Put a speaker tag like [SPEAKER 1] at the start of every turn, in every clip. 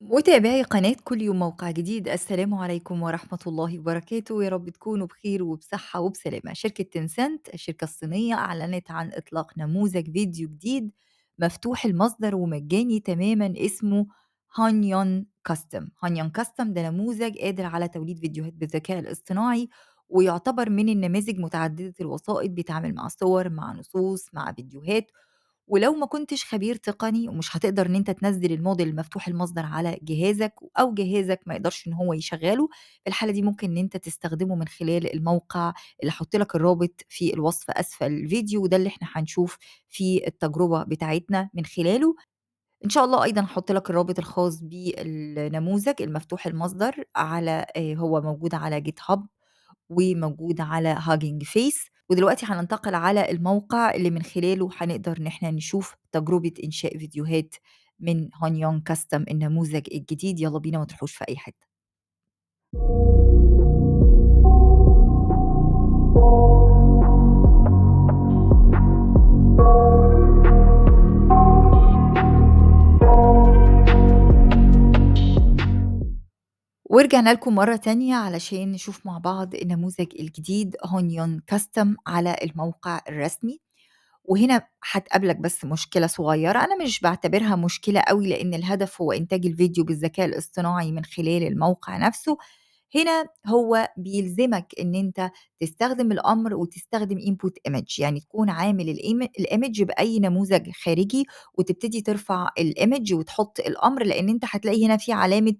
[SPEAKER 1] وتابعي قناة كل يوم موقع جديد السلام عليكم ورحمة الله وبركاته يا رب تكونوا بخير وبصحة وبسلامة شركة تنسنت الشركة الصينية أعلنت عن إطلاق نموذج فيديو جديد مفتوح المصدر ومجاني تماما اسمه هانيون كاستم هانيون كاستم ده نموذج قادر على توليد فيديوهات بالذكاء الاصطناعي ويعتبر من النماذج متعددة الوسائط بيتعامل مع صور مع نصوص مع فيديوهات ولو ما كنتش خبير تقني ومش هتقدر ان انت تنزل الموديل المفتوح المصدر على جهازك او جهازك ما يقدرش ان هو يشغله في الحاله دي ممكن ان انت تستخدمه من خلال الموقع اللي هحط لك الرابط في الوصف اسفل الفيديو وده اللي احنا هنشوف في التجربه بتاعتنا من خلاله ان شاء الله ايضا هحط لك الرابط الخاص بالنموذج المفتوح المصدر على آه، هو موجود على جيت هاب وموجود على هاجينج فيس ودلوقتي هننتقل على الموقع اللي من خلاله هنقدر ان احنا نشوف تجربه انشاء فيديوهات من هونيونج كاستم النموذج الجديد يلا بينا ما تروحوش في اي حته ورجعنا لكم مرة تانية علشان نشوف مع بعض النموذج الجديد هونيون كاستم على الموقع الرسمي وهنا هتقابلك بس مشكلة صغيرة أنا مش بعتبرها مشكلة قوي لأن الهدف هو إنتاج الفيديو بالذكاء الاصطناعي من خلال الموقع نفسه هنا هو بيلزمك ان انت تستخدم الامر وتستخدم انبوت ايمج يعني تكون عامل الايمج باي نموذج خارجي وتبتدي ترفع الايمج وتحط الامر لان انت هتلاقي هنا في علامه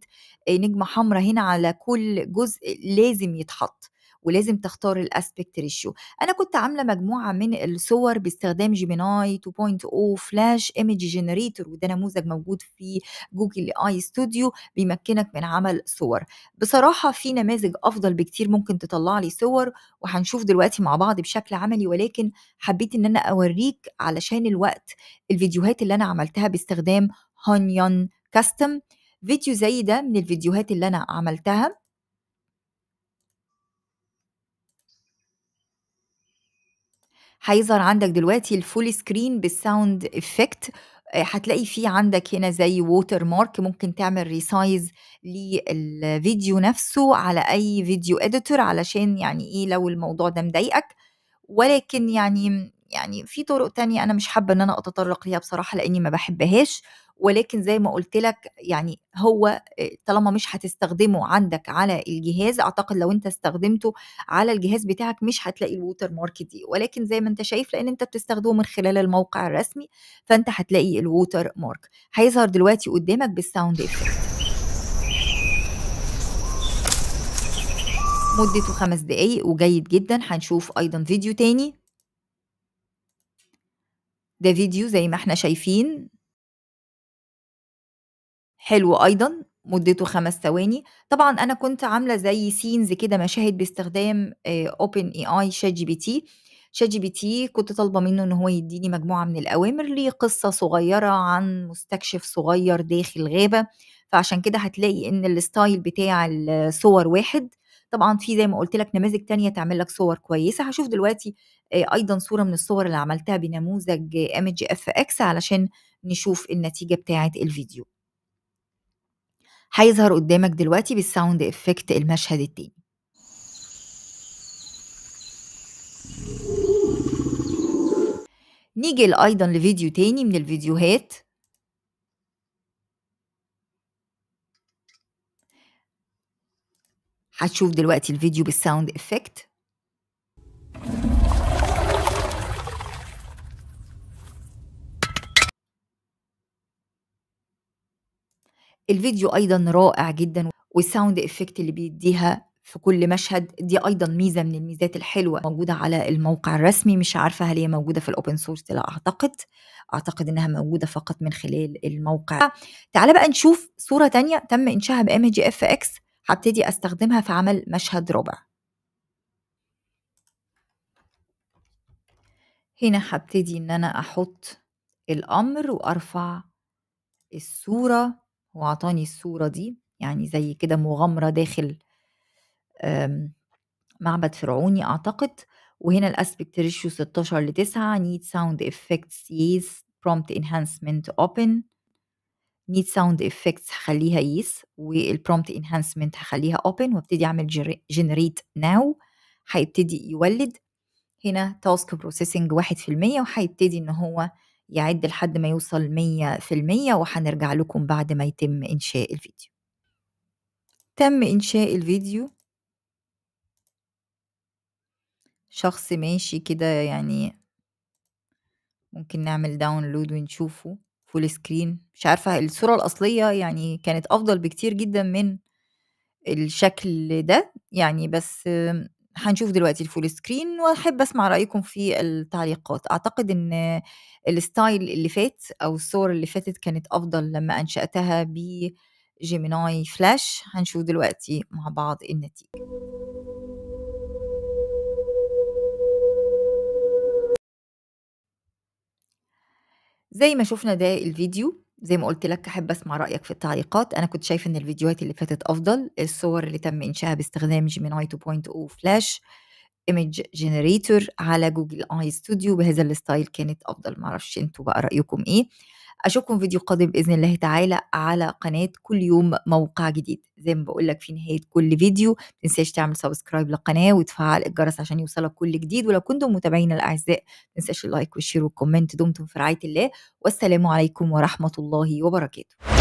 [SPEAKER 1] نجمه حمراء هنا على كل جزء لازم يتحط ولازم تختار الاسبكت ريشيو انا كنت عامله مجموعه من الصور باستخدام جيميناي 2.0 فلاش ايمج جنريتور وده نموذج موجود في جوجل اي ستوديو بيمكنك من عمل صور بصراحه في نماذج افضل بكتير ممكن تطلع لي صور وهنشوف دلوقتي مع بعض بشكل عملي ولكن حبيت ان انا اوريك علشان الوقت الفيديوهات اللي انا عملتها باستخدام هونيون كاستم فيديو زي ده من الفيديوهات اللي انا عملتها هيظهر عندك دلوقتي الفول سكرين بالساوند افكت هتلاقي في عندك هنا زي ووتر مارك ممكن تعمل ريسايز للفيديو نفسه على اي فيديو اديتور علشان يعني ايه لو الموضوع ده مضايقك ولكن يعني يعني في طرق تانية انا مش حابه ان انا اتطرق ليها بصراحه لاني ما بحبهاش ولكن زي ما قلت لك يعني هو طالما مش هتستخدمه عندك على الجهاز اعتقد لو انت استخدمته على الجهاز بتاعك مش هتلاقي الووتر مارك دي ولكن زي ما انت شايف لان انت بتستخدمه من خلال الموقع الرسمي فانت هتلاقي الووتر مارك هيظهر دلوقتي قدامك بالساوند افكت مدته خمس دقايق وجيد جدا هنشوف ايضا فيديو تاني ده فيديو زي ما احنا شايفين حلو أيضًا، مدته خمس ثواني. طبعًا أنا كنت عاملة زي سينز كده مشاهد باستخدام اوبن اي اي شات جي بي تي شات جي بي تي كنت طالبة منه إن هو يدّيني مجموعة من الأوامر قصه صغيرة عن مستكشف صغير داخل غابة، فعشان كده هتلاقي إن الستايل بتاع الصور واحد، طبعًا في زي ما قُلت لك نماذج تانية تعمل لك صور كويسة، هشوف دلوقتي آه، أيضًا صورة من الصور اللي عملتها بنموذج image اكس علشان نشوف النتيجة بتاعة الفيديو. هيظهر قدامك دلوقتي بالساوند افكت المشهد التاني. نيجي أيضًا لفيديو تاني من الفيديوهات هتشوف دلوقتي الفيديو بالساوند افكت الفيديو أيضا رائع جدا والساوند إفكت اللي بيديها في كل مشهد دي ايضا ميزه من الميزات الحلوه موجوده على الموقع الرسمي مش عارفه هل هي موجوده في الاوبن سورس لا اعتقد اعتقد انها موجوده فقط من خلال الموقع تعال بقى نشوف صوره تانية تم انشاها بام جي اف اكس هبتدي استخدمها في عمل مشهد ربع هنا هبتدي ان انا احط الامر وارفع الصوره وعطاني الصورة دي يعني زي كده مغامرة داخل آمم، معبد فرعوني أعتقد وهنا الأسبكت ريشيو 16 ل 9 need sound effects yes prompt enhancement open need sound effects هخليها yes والبرومبت enhancement هخليها open وابتدي أعمل generate now هيبتدي يولد هنا تاسك بروسيسنج 1% وهيبتدي إن هو يعد لحد ما يوصل 100% وهنرجع لكم بعد ما يتم إنشاء الفيديو تم إنشاء الفيديو شخص ماشي كده يعني ممكن نعمل داونلود ونشوفه فول سكرين مش عارفة الصورة الأصلية يعني كانت أفضل بكتير جدا من الشكل ده يعني بس حنشوف دلوقتي الفول سكرين واحب اسمع رايكم في التعليقات اعتقد ان الستايل اللي فات او الصور اللي فاتت كانت افضل لما انشاتها بجيميناي فلاش هنشوف دلوقتي مع بعض النتيجه زي ما شفنا ده الفيديو زي ما قلت لك احب اسمع رايك في التعليقات انا كنت شايفه ان الفيديوهات اللي فاتت افضل الصور اللي تم انشائها باستخدام جيميناي 2.0 فلاش ايمج جنريتور على جوجل اي ستوديو بهذا الستايل كانت افضل معرفش انتوا بقى رايكم ايه اشوفكم فيديو قادم باذن الله تعالى على قناه كل يوم موقع جديد زي ما بقول لك في نهايه كل فيديو ما تنساش تعمل سبسكرايب للقناه وتفعل الجرس عشان يوصلك كل جديد ولو كنتم متابعين الاعزاء ما تنساش اللايك والشير والكومنت دمتم في رعايه الله والسلام عليكم ورحمه الله وبركاته